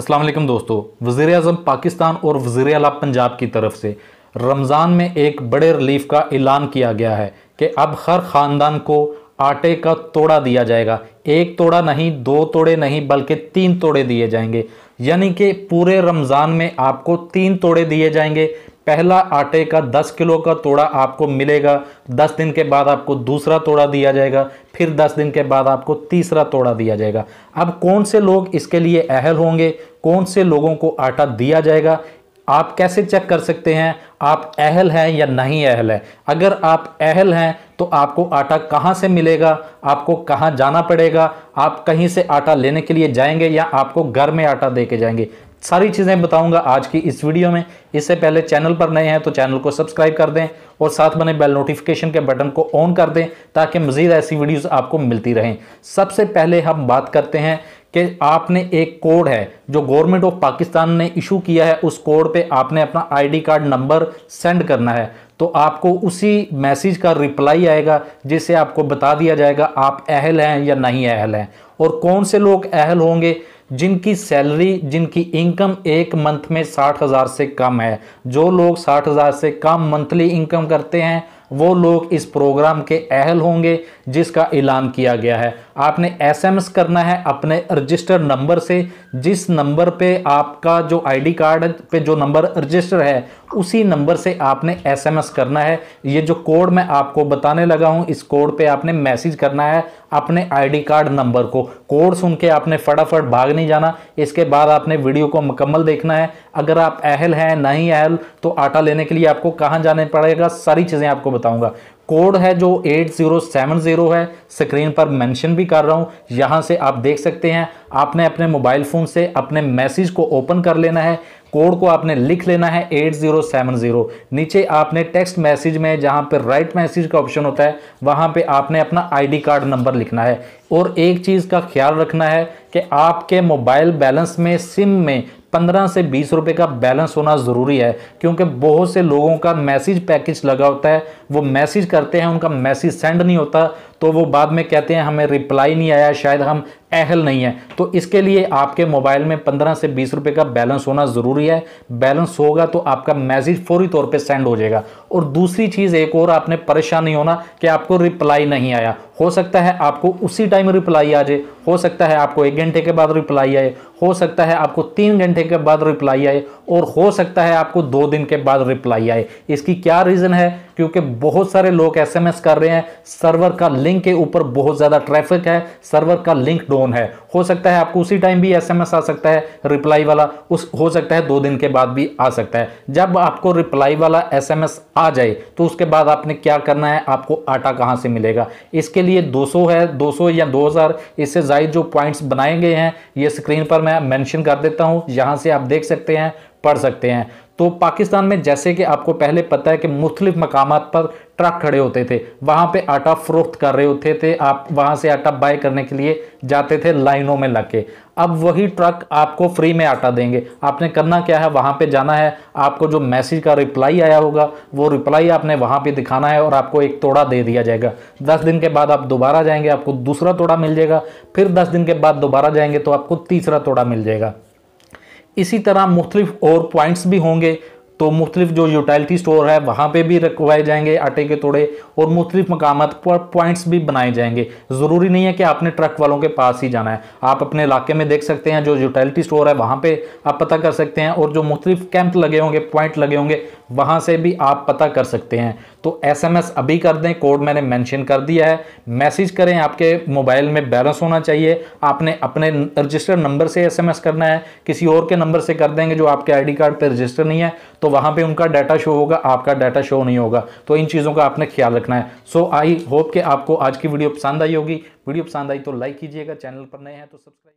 असलम दोस्तों वज़ी अजम पाकिस्तान और वजीर अला पंजाब की तरफ से रमज़ान में एक बड़े रिलीफ का ऐलान किया गया है कि अब हर ख़ानदान को आटे का तोड़ा दिया जाएगा एक तोड़ा नहीं दो तोड़े नहीं बल्कि तीन तोड़े दिए जाएंगे यानी कि पूरे रमज़ान में आपको तीन तोड़े दिए जाएंगे पहला आटे का 10 किलो का तोड़ा आपको मिलेगा 10 दिन के बाद आपको दूसरा तोड़ा दिया जाएगा फिर 10 दिन के बाद आपको तीसरा तोड़ा दिया जाएगा अब कौन से लोग इसके लिए अहल होंगे कौन से लोगों को आटा दिया जाएगा आप कैसे चेक कर सकते हैं आप अहल हैं या नहीं अहल हैं अगर आप अहल हैं तो आपको आटा कहाँ से मिलेगा आपको कहाँ जाना पड़ेगा आप कहीं से आटा लेने के लिए जाएंगे या आपको घर में आटा दे के जाएंगे सारी चीज़ें बताऊंगा आज की इस वीडियो में इससे पहले चैनल पर नए हैं तो चैनल को सब्सक्राइब कर दें और साथ बने बेल नोटिफिकेशन के बटन को ऑन कर दें ताकि मज़ीद ऐसी वीडियोस आपको मिलती रहें सबसे पहले हम बात करते हैं कि आपने एक कोड है जो गवर्नमेंट ऑफ पाकिस्तान ने इशू किया है उस कोड पे आपने अपना आईडी कार्ड नंबर सेंड करना है तो आपको उसी मैसेज का रिप्लाई आएगा जिससे आपको बता दिया जाएगा आप अहल हैं या नहीं अहल हैं और कौन से लोग अहल होंगे जिनकी सैलरी जिनकी इनकम एक मंथ में साठ हज़ार से कम है जो लोग साठ हज़ार से कम मंथली इनकम करते हैं वो लोग इस प्रोग्राम के अहल होंगे जिसका ऐलान किया गया है आपने एसएमएस करना है अपने रजिस्टर नंबर से जिस नंबर पे आपका जो आईडी कार्ड पे जो नंबर रजिस्टर है उसी नंबर से आपने एसएमएस करना है ये जो कोड मैं आपको बताने लगा हूँ इस कोड पे आपने मैसेज करना है अपने आईडी कार्ड नंबर को कोड सुन के आपने फटाफट भाग नहीं जाना इसके बाद आपने वीडियो को मुकम्मल देखना है अगर आप अहल हैं नहीं अहल तो आटा लेने के लिए आपको कहाँ जाने पड़ेगा सारी चीज़ें आपको बताऊंगा कोड है जो 8070 है स्क्रीन पर मेंशन भी कर रहा हूं यहां से आप देख सकते हैं आपने अपने मोबाइल फ़ोन से अपने मैसेज को ओपन कर लेना है कोड को आपने लिख लेना है 8070 नीचे आपने टेक्स्ट मैसेज में जहां पर राइट मैसेज का ऑप्शन होता है वहां पे आपने अपना आईडी कार्ड नंबर लिखना है और एक चीज़ का ख्याल रखना है कि आपके मोबाइल बैलेंस में सिम में पंद्रह से बीस रुपये का बैलेंस होना ज़रूरी है क्योंकि बहुत से लोगों का मैसेज पैकेज लगा होता है वो मैसेज करते हैं उनका मैसेज सेंड नहीं होता तो वो बाद में कहते हैं हमें रिप्लाई नहीं आया शायद हम अहल नहीं है तो इसके लिए आपके मोबाइल में पंद्रह से बीस रुपये का बैलेंस होना ज़रूरी है बैलेंस होगा तो आपका मैसेज फौरी तौर पे सेंड हो जाएगा और दूसरी चीज़ एक और आपने परेशान नहीं होना कि आपको रिप्लाई नहीं आया हो सकता है आपको उसी टाइम रिप्लाई आ जाए हो सकता है आपको एक घंटे के बाद रिप्लाई आए हो सकता है आपको तीन घंटे के बाद रिप्लाई आए और हो सकता है आपको दो दिन के बाद रिप्लाई आए इसकी क्या रीज़न है क्योंकि बहुत सारे लोग एसएमएस कर रहे हैं सर्वर का लिंक के ऊपर बहुत ज़्यादा ट्रैफिक है सर्वर का लिंक डाउन है हो सकता है आपको उसी टाइम भी एसएमएस आ सकता है रिप्लाई वाला उस हो सकता है दो दिन के बाद भी आ सकता है जब आपको रिप्लाई वाला एस आ जाए तो उसके बाद आपने क्या करना है आपको आटा कहाँ से मिलेगा इसके लिए दो है दो या दो इससे जायद जो पॉइंट्स बनाए गए हैं ये स्क्रीन पर मैं मैं मेंशन कर देता हूं यहां से आप देख सकते हैं पढ़ सकते हैं तो पाकिस्तान में जैसे कि आपको पहले पता है कि मुख्तलिफ मकाम पर ट्रक खड़े होते थे वहाँ पे आटा फरोख्त कर रहे होते थे आप वहाँ से आटा बाय करने के लिए जाते थे लाइनों में लग के अब वही ट्रक आपको फ्री में आटा देंगे आपने करना क्या है वहाँ पे जाना है आपको जो मैसेज का रिप्लाई आया होगा वो रिप्लाई आपने वहाँ पे दिखाना है और आपको एक तोड़ा दे दिया जाएगा दस दिन के बाद आप दोबारा जाएंगे आपको दूसरा तोड़ा मिल जाएगा फिर दस दिन के बाद दोबारा जाएंगे तो आपको तीसरा तोड़ा मिल जाएगा इसी तरह मुख्तलिफ और पॉइंट्स भी होंगे तो मुख्तलिफ जो यूटैलिटी स्टोर है वहाँ पे भी रखवाए जाएंगे आटे के तोड़े और मुख्तलिफ मकाम पर पॉइंट्स भी बनाए जाएंगे ज़रूरी नहीं है कि आपने ट्रक वालों के पास ही जाना है आप अपने इलाके में देख सकते हैं जो यूटैलिटी स्टोर है वहाँ पे आप पता कर सकते हैं और जो मुख्तलिफ कैंप लगे होंगे पॉइंट लगे होंगे वहाँ से भी आप पता कर सकते हैं तो एस एम एस अभी कर दें कोड मैंने मैंशन कर दिया है मैसेज करें आपके मोबाइल में बैलेंस होना चाहिए आपने अपने रजिस्टर्ड नंबर से एस एम एस करना है किसी और के नंबर से कर देंगे जो आपके आई डी कार्ड पर रजिस्टर नहीं है तो वहां वहाँ पे उनका डाटा शो होगा आपका डाटा शो नहीं होगा तो इन चीज़ों का आपने ख्याल रखना है सो आई होप कि आपको आज की वीडियो पसंद आई होगी वीडियो पसंद आई तो लाइक कीजिएगा चैनल पर नए हैं तो सब्सक्राइब